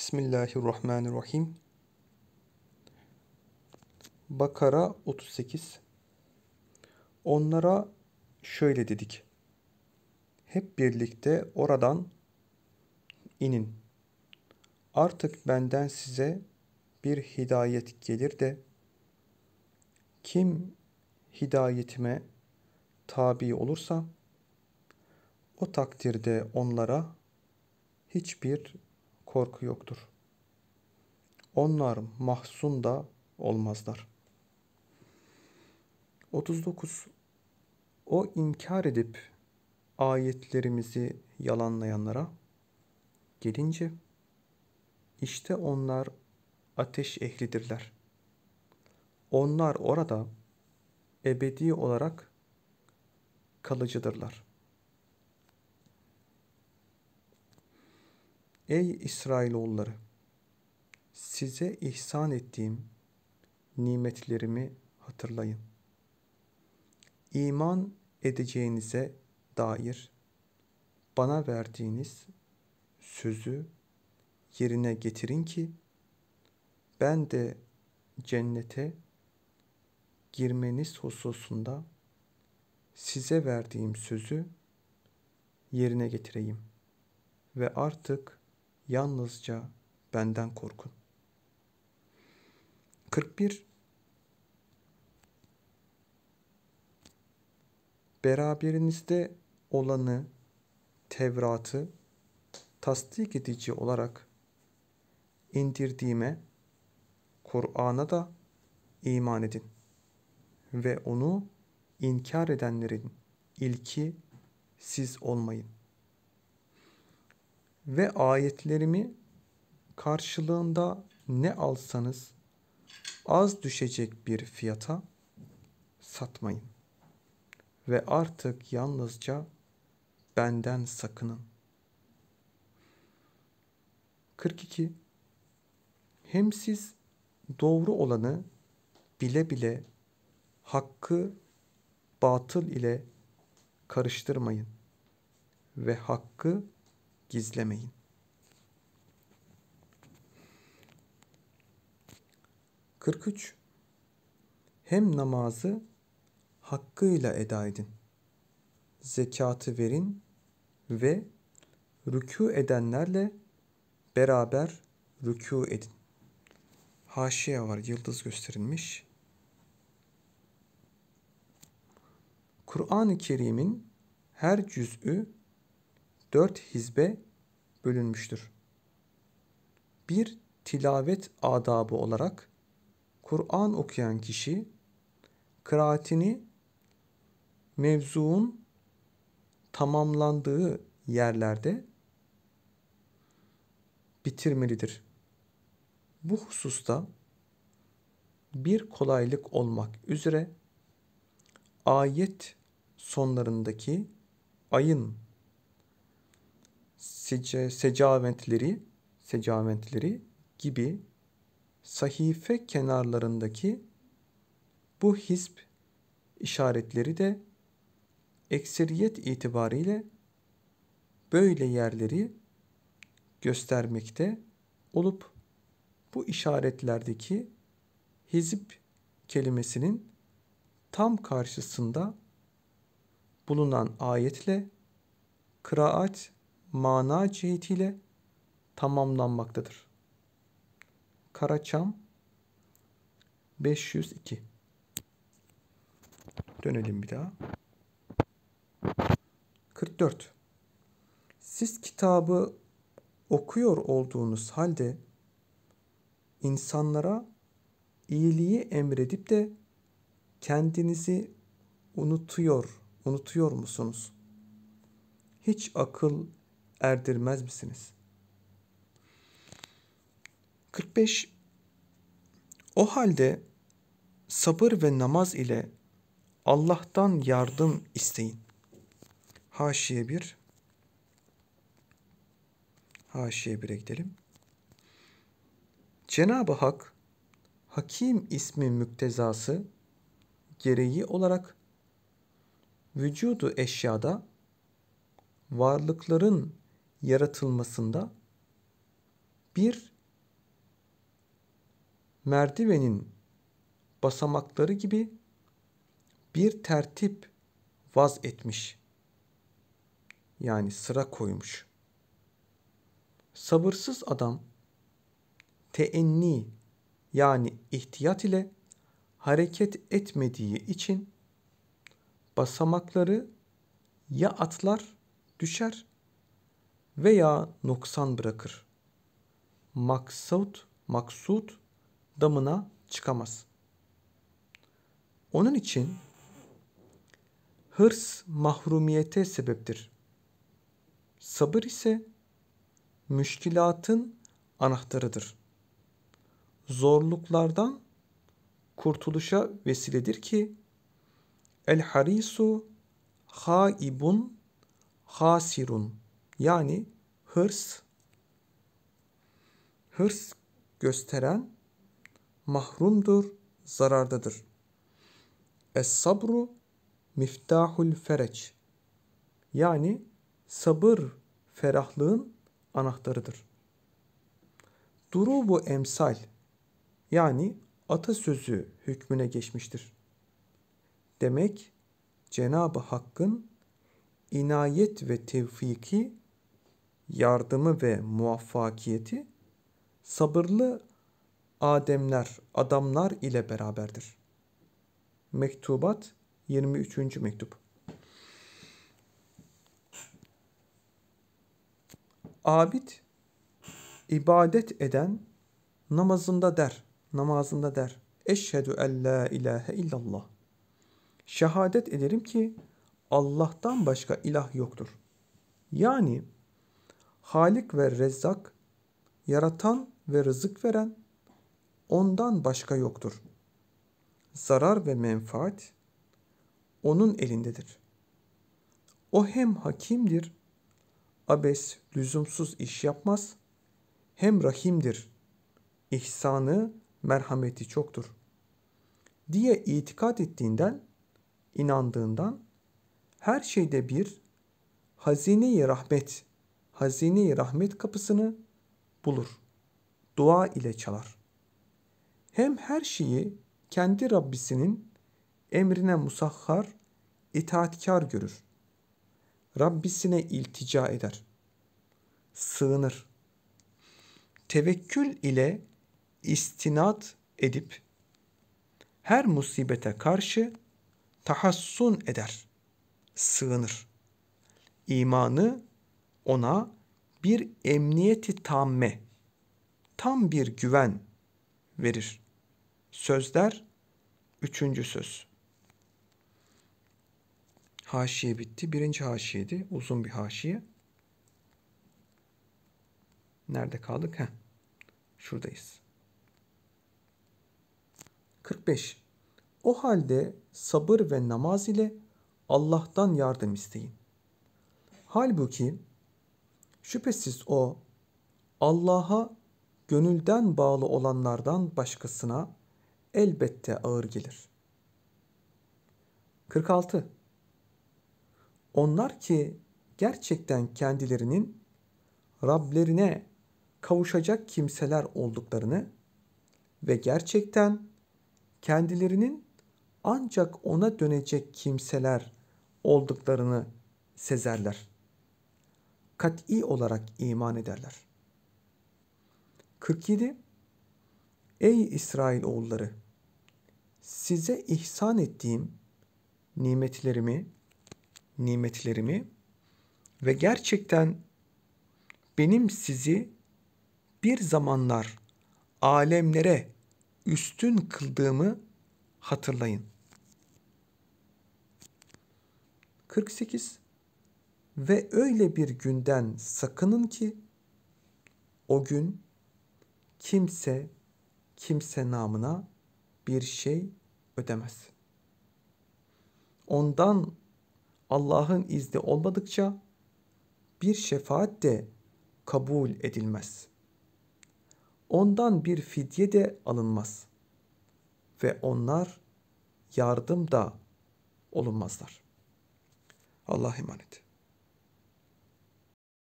Bismillahirrahmanirrahim. Bakara 38 Onlara şöyle dedik. Hep birlikte oradan inin. Artık benden size bir hidayet gelir de kim hidayetime tabi olursa o takdirde onlara hiçbir korku yoktur. Onlar mahzun da olmazlar. 39. O inkar edip ayetlerimizi yalanlayanlara gelince işte onlar ateş ehlidirler. Onlar orada ebedi olarak kalıcıdırlar.'' Ey İsrailoğulları! Size ihsan ettiğim nimetlerimi hatırlayın. İman edeceğinize dair bana verdiğiniz sözü yerine getirin ki ben de cennete girmeniz hususunda size verdiğim sözü yerine getireyim ve artık Yalnızca benden korkun. 41 Beraberinizde olanı, Tevrat'ı tasdik edici olarak indirdiğime Kur'an'a da iman edin ve onu inkar edenlerin ilki siz olmayın ve ayetlerimi karşılığında ne alsanız az düşecek bir fiyata satmayın ve artık yalnızca benden sakının. 42 Hem siz doğru olanı bile bile hakkı batıl ile karıştırmayın ve hakkı gizlemeyin. Kırk Hem namazı hakkıyla eda edin. Zekatı verin ve rükû edenlerle beraber rükû edin. Haşiye var, yıldız gösterilmiş. Kur'an-ı Kerim'in her cüz'ü dört hizbe bölünmüştür. Bir tilavet adabı olarak Kur'an okuyan kişi kıraatini mevzuun tamamlandığı yerlerde bitirmelidir. Bu hususta bir kolaylık olmak üzere ayet sonlarındaki ayın sece, secaventleri, secaventleri gibi sahife kenarlarındaki bu hisp işaretleri de ekseriyet itibariyle böyle yerleri göstermekte olup bu işaretlerdeki hizip kelimesinin tam karşısında bulunan ayetle kıraat mana cihetiyle tamamlanmaktadır. Karaçam 502 Dönelim bir daha. 44 Siz kitabı okuyor olduğunuz halde insanlara iyiliği emredip de kendinizi unutuyor, unutuyor musunuz? Hiç akıl erdirmez misiniz? 45 O halde sabır ve namaz ile Allah'tan yardım isteyin. Haşiye 1 Haşiye 1'e gidelim. Cenab-ı Hak Hakim ismi müktezası gereği olarak vücudu eşyada varlıkların yaratılmasında bir merdivenin basamakları gibi bir tertip vaz etmiş. Yani sıra koymuş. Sabırsız adam teenni yani ihtiyat ile hareket etmediği için basamakları ya atlar düşer veya noksan bırakır. Maksut, maksut damına çıkamaz. Onun için hırs mahrumiyete sebeptir. Sabır ise müşkilatın anahtarıdır. Zorluklardan kurtuluşa vesiledir ki El harisu haibun hasirun yani hırs, hırs gösteren mahrumdur, zarardadır. Es sabru miftahul fereç. Yani sabır ferahlığın anahtarıdır. Duru bu emsal yani atasözü hükmüne geçmiştir. Demek Cenab-ı Hakk'ın inayet ve tevfiki yardımı ve muvaffakiyeti sabırlı Ademler, adamlar ile beraberdir. Mektubat 23. mektup. Abid ibadet eden namazında der, namazında der. Eşhedü en la ilahe illallah. Şehadet ederim ki Allah'tan başka ilah yoktur. Yani Halik ve Rezzak, yaratan ve rızık veren, ondan başka yoktur. Zarar ve menfaat onun elindedir. O hem hakimdir, abes, lüzumsuz iş yapmaz, hem rahimdir, ihsanı, merhameti çoktur. Diye itikat ettiğinden, inandığından, her şeyde bir hazine-i rahmet hazine rahmet kapısını bulur. Dua ile çalar. Hem her şeyi kendi Rabbisinin emrine musahhar, itaatkar görür. Rabbisine iltica eder. Sığınır. Tevekkül ile istinat edip her musibete karşı tahassun eder, sığınır. İmanı ona bir emniyeti tamme, tam bir güven verir. Sözler, üçüncü söz. Haşiye bitti. Birinci haşiyeydi. Uzun bir haşiye. Nerede kaldık? Heh. Şuradayız. 45. O halde sabır ve namaz ile Allah'tan yardım isteyin. Halbuki Şüphesiz o Allah'a gönülden bağlı olanlardan başkasına elbette ağır gelir. 46. Onlar ki gerçekten kendilerinin Rablerine kavuşacak kimseler olduklarını ve gerçekten kendilerinin ancak ona dönecek kimseler olduklarını sezerler kat'i olarak iman ederler. 47 Ey İsrail oğulları size ihsan ettiğim nimetlerimi nimetlerimi ve gerçekten benim sizi bir zamanlar alemlere üstün kıldığımı hatırlayın. 48 ve öyle bir günden sakının ki o gün kimse kimse namına bir şey ödemez. Ondan Allah'ın izni olmadıkça bir şefaat de kabul edilmez. Ondan bir fidye de alınmaz ve onlar yardım da olunmazlar. Allah'a emanet.